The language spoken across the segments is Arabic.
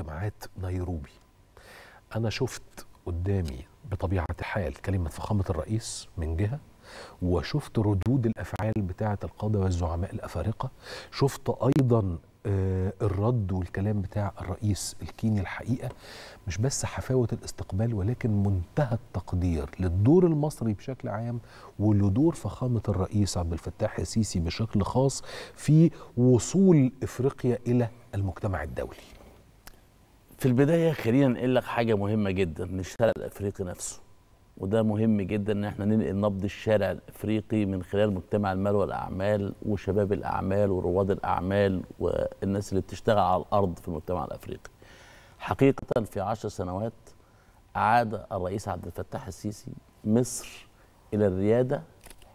اجتماعات نيروبي انا شفت قدامي بطبيعه الحال كلمه فخامه الرئيس من جهه وشفت ردود الافعال بتاعه القاده والزعماء الافارقه شفت ايضا آه، الرد والكلام بتاع الرئيس الكيني الحقيقه مش بس حفاوه الاستقبال ولكن منتهى التقدير للدور المصري بشكل عام ولدور فخامه الرئيس عبد الفتاح السيسي بشكل خاص في وصول افريقيا الى المجتمع الدولي في البدايه خلينا نقول لك حاجه مهمه جدا من الشارع الافريقي نفسه وده مهم جدا ان احنا ننقل نبض الشارع الافريقي من خلال مجتمع المال والاعمال وشباب الاعمال ورواد الاعمال والناس اللي بتشتغل على الارض في المجتمع الافريقي. حقيقه في عشر سنوات عاد الرئيس عبد الفتاح السيسي مصر الى الرياده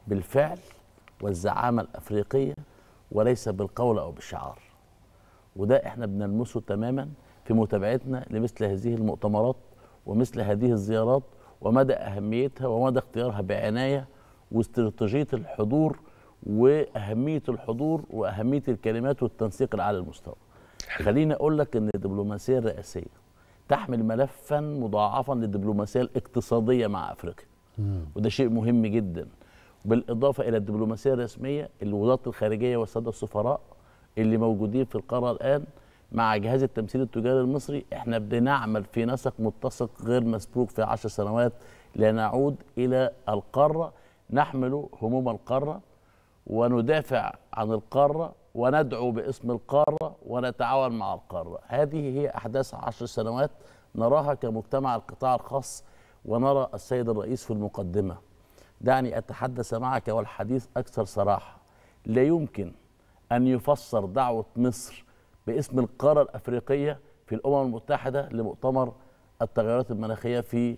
بالفعل والزعامه الافريقيه وليس بالقول او بالشعار. وده احنا بنلمسه تماما في متابعتنا لمثل هذه المؤتمرات ومثل هذه الزيارات ومدى أهميتها ومدى اختيارها بعناية واستراتيجية الحضور وأهمية الحضور وأهمية الكلمات والتنسيق على المستوى خليني أقول لك أن الدبلوماسية الرئاسية تحمل ملفا مضاعفا للدبلوماسيه الاقتصاديه مع افريقيا وده شيء مهم جدا بالاضافه الى الدبلوماسيه الرسميه الوزاره الخارجيه والساده السفراء اللي موجودين في القاره الان مع جهاز التمثيل التجاري المصري احنا بنعمل في نسق متسق غير مسبوق في عشر سنوات لنعود الى القاره نحمل هموم القاره وندافع عن القاره وندعو باسم القاره ونتعاون مع القاره هذه هي احداث عشر سنوات نراها كمجتمع القطاع الخاص ونرى السيد الرئيس في المقدمه دعني اتحدث معك والحديث اكثر صراحه لا يمكن ان يفسر دعوه مصر باسم القارة الأفريقية في الأمم المتحدة لمؤتمر التغيرات المناخية في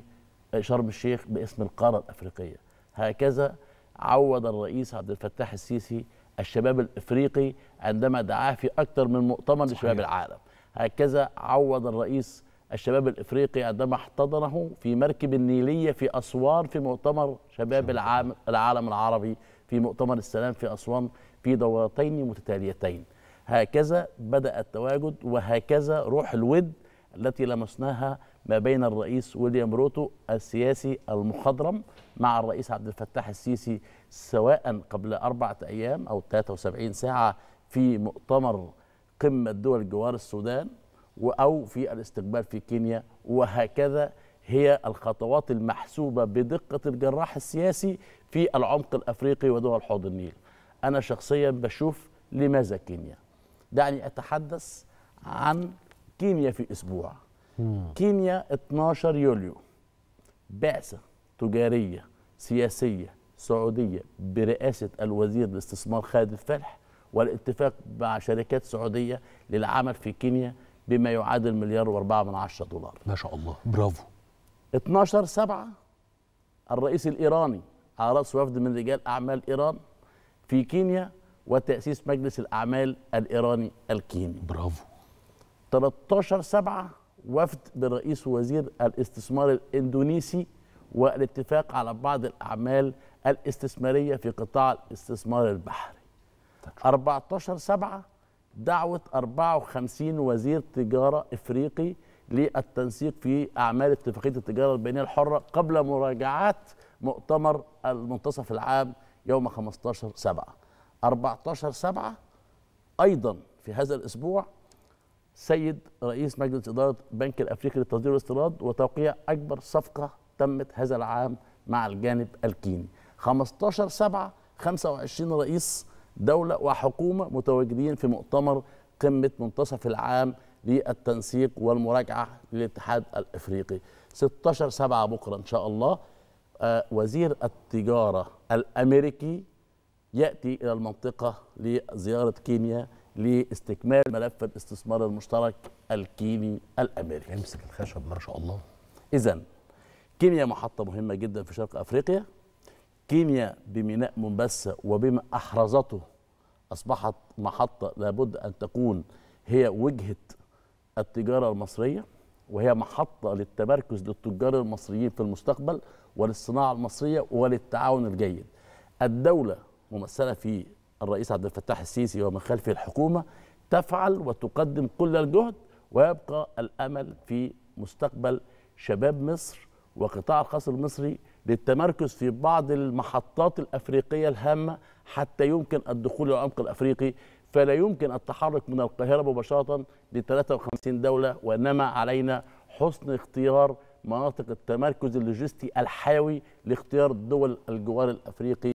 شرم الشيخ باسم القارة الأفريقية هكذا عود الرئيس عبد الفتاح السيسي الشباب الإفريقي عندما دعاه في أكثر من مؤتمر صحيح. لشباب العالم هكذا عود الرئيس الشباب الإفريقي عندما احتضنه في مركب النيلية في أسوان في مؤتمر شباب العالم العربي في مؤتمر السلام في أسوان في دورتين متتاليتين هكذا بدأ التواجد وهكذا روح الود التي لمسناها ما بين الرئيس ويليام روتو السياسي المخضرم مع الرئيس عبد الفتاح السيسي سواء قبل أربعة أيام أو 73 ساعة في مؤتمر قمة دول جوار السودان أو في الاستقبال في كينيا وهكذا هي الخطوات المحسوبة بدقة الجراح السياسي في العمق الأفريقي ودول حوض النيل أنا شخصيا بشوف لماذا كينيا دعني أتحدث عن كينيا في أسبوع كينيا 12 يوليو بعثة تجارية سياسية سعودية برئاسة الوزير الاستثمار خالد الفلح والاتفاق مع شركات سعودية للعمل في كينيا بما يعادل مليار و من عشرة دولار ما شاء الله برافو 12 سبعة الرئيس الإيراني على رأس وفد من رجال أعمال إيران في كينيا وتأسيس مجلس الأعمال الإيراني الكيني برافو 13 سبعة وفد برئيس وزير الاستثمار الإندونيسي والاتفاق على بعض الأعمال الاستثمارية في قطاع الاستثمار البحري 14 سبعة دعوة 54 وزير تجارة إفريقي للتنسيق في أعمال اتفاقية التجارة البينية الحرة قبل مراجعات مؤتمر المنتصف العام يوم 15 سبعة 14 7 ايضا في هذا الاسبوع سيد رئيس مجلس اداره بنك الافريقي للتصدير والاستيراد وتوقيع اكبر صفقه تمت هذا العام مع الجانب الكيني 15 7 25 رئيس دوله وحكومه متواجدين في مؤتمر قمه منتصف العام للتنسيق والمراجعه للاتحاد الافريقي 16 7 بكره ان شاء الله آه، وزير التجاره الامريكي يأتي إلى المنطقة لزيارة كينيا لاستكمال ملف الاستثمار المشترك الكيني الأمريكي امسك الخشب ما شاء الله إذا كينيا محطة مهمة جدا في شرق أفريقيا كينيا بميناء منبسة وبما أحرزته أصبحت محطة لابد أن تكون هي وجهة التجارة المصرية وهي محطة للتمركز للتجار المصريين في المستقبل وللصناعة المصرية وللتعاون الجيد الدولة ممثله في الرئيس عبد الفتاح السيسي ومن خلفه الحكومه تفعل وتقدم كل الجهد ويبقى الامل في مستقبل شباب مصر وقطاع الخاص المصري للتمركز في بعض المحطات الافريقيه الهامه حتى يمكن الدخول الى العمق الافريقي فلا يمكن التحرك من القاهره مباشره ل 53 دوله وانما علينا حسن اختيار مناطق التمركز اللوجستي الحيوي لاختيار دول الجوار الافريقي